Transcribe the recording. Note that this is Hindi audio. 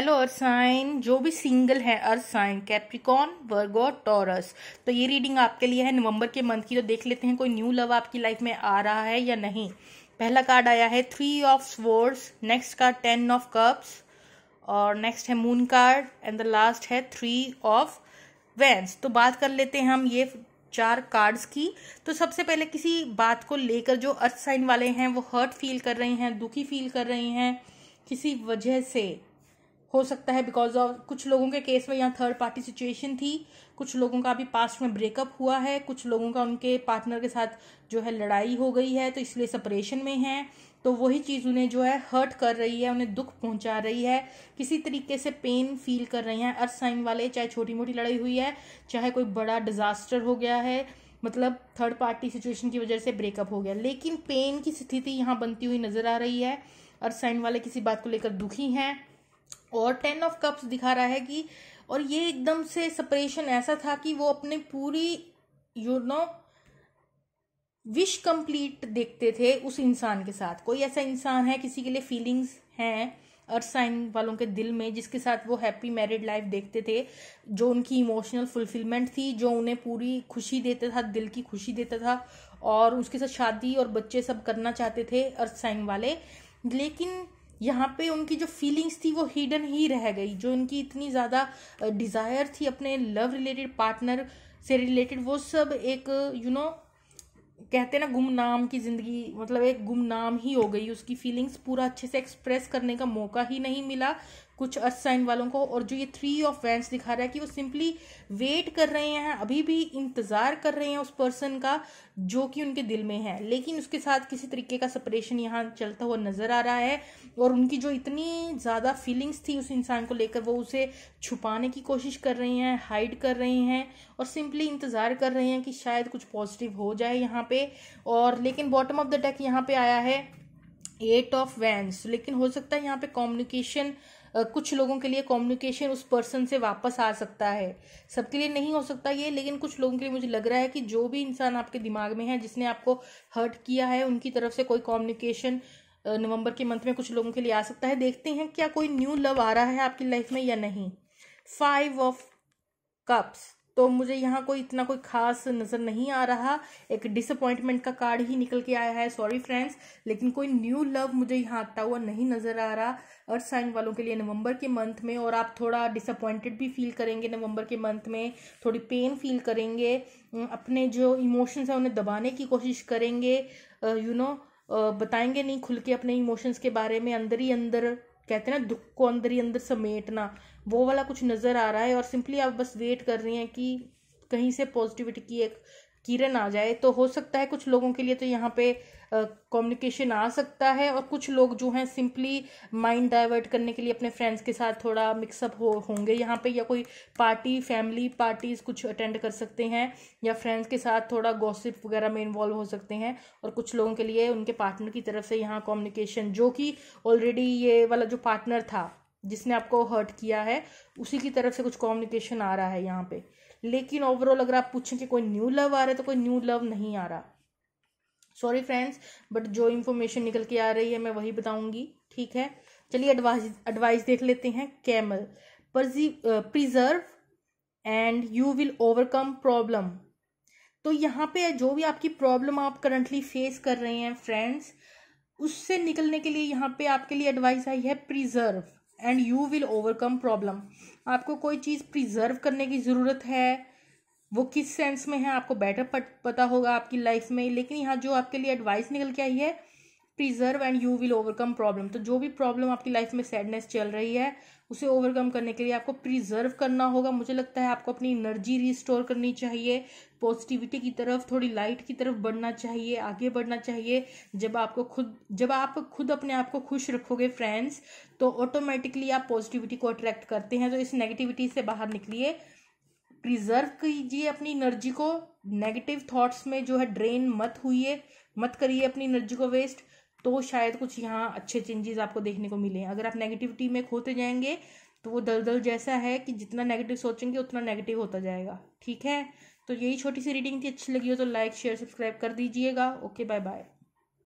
हेलो अर्थ साइन जो भी सिंगल है earth sign Capricorn Virgo Taurus तो ये रीडिंग आपके लिए है नवंबर के मंथ की तो देख लेते हैं कोई न्यू लव आपकी लाइफ में आ रहा है या नहीं पहला कार्ड आया है three of swords next card ten of cups और नेक्स्ट है moon card and the last है थ्री ऑफ वैंस तो बात कर लेते हैं हम ये चार कार्ड्स की तो सबसे पहले किसी बात को लेकर जो अर्थ साइन वाले हैं वो हर्ट फील कर रहे हैं दुखी फील कर रहे हैं किसी वजह से हो सकता है बिकॉज ऑफ कुछ लोगों के केस में यहाँ थर्ड पार्टी सिचुएशन थी कुछ लोगों का अभी पास्ट में ब्रेकअप हुआ है कुछ लोगों का उनके पार्टनर के साथ जो है लड़ाई हो गई है तो इसलिए सेपरेशन में है तो वही चीज़ उन्हें जो है हर्ट कर रही है उन्हें दुख पहुंचा रही है किसी तरीके से पेन फील कर रहे हैं अर्थ साइन वाले चाहे छोटी मोटी लड़ाई हुई है चाहे कोई बड़ा डिज़ास्टर हो गया है मतलब थर्ड पार्टी सिचुएशन की वजह से ब्रेकअप हो गया लेकिन पेन की स्थिति यहाँ बनती हुई नज़र आ रही है अर्थ साइन वाले किसी बात को लेकर दुखी हैं और टेन ऑफ कप्स दिखा रहा है कि और ये एकदम से सपरेशन ऐसा था कि वो अपने पूरी यू नो विश कंप्लीट देखते थे उस इंसान के साथ कोई ऐसा इंसान है किसी के लिए फीलिंग्स हैं अर्थ साइन वालों के दिल में जिसके साथ वो हैप्पी मैरिड लाइफ देखते थे जो उनकी इमोशनल फुलफिलमेंट थी जो उन्हें पूरी खुशी देता था दिल की खुशी देता था और उसके साथ शादी और बच्चे सब करना चाहते थे अर्थ साइन वाले लेकिन यहाँ पे उनकी जो फीलिंग्स थी वो हिडन ही रह गई जो उनकी इतनी ज़्यादा डिज़ायर थी अपने लव रिलेटेड पार्टनर से रिलेटेड वो सब एक यू you नो know, कहते ना गुमनाम की ज़िंदगी मतलब एक गुमनाम ही हो गई उसकी फीलिंग्स पूरा अच्छे से एक्सप्रेस करने का मौका ही नहीं मिला कुछ अर्थ साइन वालों को और जो ये थ्री ऑफ वैंस दिखा रहा है कि वो सिंपली वेट कर रहे हैं अभी भी इंतज़ार कर रहे हैं उस पर्सन का जो कि उनके दिल में है लेकिन उसके साथ किसी तरीके का सपरेशन यहाँ चलता हुआ नज़र आ रहा है और उनकी जो इतनी ज़्यादा फीलिंग्स थी उस इंसान को लेकर वो उसे छुपाने की कोशिश कर रहे हैं हाइड कर रहे हैं और सिंपली इंतज़ार कर रहे हैं कि शायद कुछ पॉजिटिव हो जाए यहाँ पे और लेकिन बॉटम ऑफ द डेक यहाँ पे आया है एट ऑफ वैंस लेकिन हो सकता है यहाँ पे कम्युनिकेशन कुछ लोगों के लिए कम्युनिकेशन उस पर्सन से वापस आ सकता है सबके लिए नहीं हो सकता ये लेकिन कुछ लोगों के लिए मुझे लग रहा है कि जो भी इंसान आपके दिमाग में है जिसने आपको हर्ट किया है उनकी तरफ से कोई कम्युनिकेशन नवंबर के मंथ में कुछ लोगों के लिए आ सकता है देखते हैं क्या कोई न्यू लव आ रहा है आपकी लाइफ में या नहीं फाइव ऑफ कप्स तो मुझे यहाँ कोई इतना कोई खास नज़र नहीं आ रहा एक डिसअपॉइंटमेंट का कार्ड ही निकल के आया है सॉरी फ्रेंड्स लेकिन कोई न्यू लव मुझे यहाँ आता हुआ नहीं नज़र आ रहा अर्थ साइन वालों के लिए नवंबर के मंथ में और आप थोड़ा डिसअपॉइंटेड भी फील करेंगे नवंबर के मंथ में थोड़ी पेन फील करेंगे अपने जो इमोशंस हैं उन्हें दबाने की कोशिश करेंगे यू नो बताएंगे नहीं खुल के अपने इमोशंस के बारे में अंदर ही अंदर कहते हैं ना दुख को अंदर ही अंदर समेटना वो वाला कुछ नज़र आ रहा है और सिंपली आप बस वेट कर रही हैं कि कहीं से पॉजिटिविटी की एक किरण आ जाए तो हो सकता है कुछ लोगों के लिए तो यहाँ पे कम्युनिकेशन आ सकता है और कुछ लोग जो हैं सिंपली माइंड डाइवर्ट करने के लिए अपने फ्रेंड्स के साथ थोड़ा मिक्सअप हो होंगे यहाँ पे या कोई पार्टी फैमिली पार्टीज़ कुछ अटेंड कर सकते हैं या फ्रेंड्स के साथ थोड़ा गॉसिप वगैरह में इन्वॉल्व हो सकते हैं और कुछ लोगों के लिए उनके पार्टनर की तरफ से यहाँ कम्युनिकेशन जो कि ऑलरेडी ये वाला जो पार्टनर था जिसने आपको हर्ट किया है उसी की तरफ से कुछ कम्युनिकेशन आ रहा है यहाँ पे लेकिन ओवरऑल अगर आप पूछें कि कोई न्यू लव आ रहा है तो कोई न्यू लव नहीं आ रहा सॉरी फ्रेंड्स बट जो इन्फॉर्मेशन निकल के आ रही है मैं वही बताऊंगी ठीक है चलिए एडवाइस एडवाइस देख लेते हैं camel preserve and you will overcome problem तो यहाँ पे जो भी आपकी प्रॉब्लम आप करंटली फेस कर रहे हैं फ्रेंड्स उससे निकलने के लिए यहाँ पे आपके लिए एडवाइस आई है preserve and you will overcome problem आपको कोई चीज़ प्रिजर्व करने की ज़रूरत है वो किस सेंस में है आपको बेटर पता होगा आपकी लाइफ में लेकिन यहाँ जो आपके लिए एडवाइस निकल के आई है preserve and you will overcome problem तो जो भी प्रॉब्लम आपकी लाइफ में सैडनेस चल रही है उसे ओवरकम करने के लिए आपको प्रिजर्व करना होगा मुझे लगता है आपको अपनी एनर्जी रिस्टोर करनी चाहिए पॉजिटिविटी की तरफ थोड़ी लाइट की तरफ बढ़ना चाहिए आगे बढ़ना चाहिए जब आपको खुद जब आप खुद अपने आप को खुश रखोगे फ्रेंड्स तो ऑटोमेटिकली आप पॉजिटिविटी को अट्रैक्ट करते हैं तो इस नेगेटिविटी से बाहर निकलिए प्रिजर्व कीजिए अपनी एनर्जी को नेगेटिव थॉट्स में जो है ड्रेन मत हुई मत करिए अपनी एनर्जी को वेस्ट तो शायद कुछ यहाँ अच्छे चेंजेस आपको देखने को मिले अगर आप नेगेटिविटी में खोते जाएंगे तो वो दलदल जैसा है कि जितना नेगेटिव सोचेंगे उतना नेगेटिव होता जाएगा ठीक है तो यही छोटी सी रीडिंग थी अच्छी लगी हो तो लाइक शेयर सब्सक्राइब कर दीजिएगा ओके बाय बाय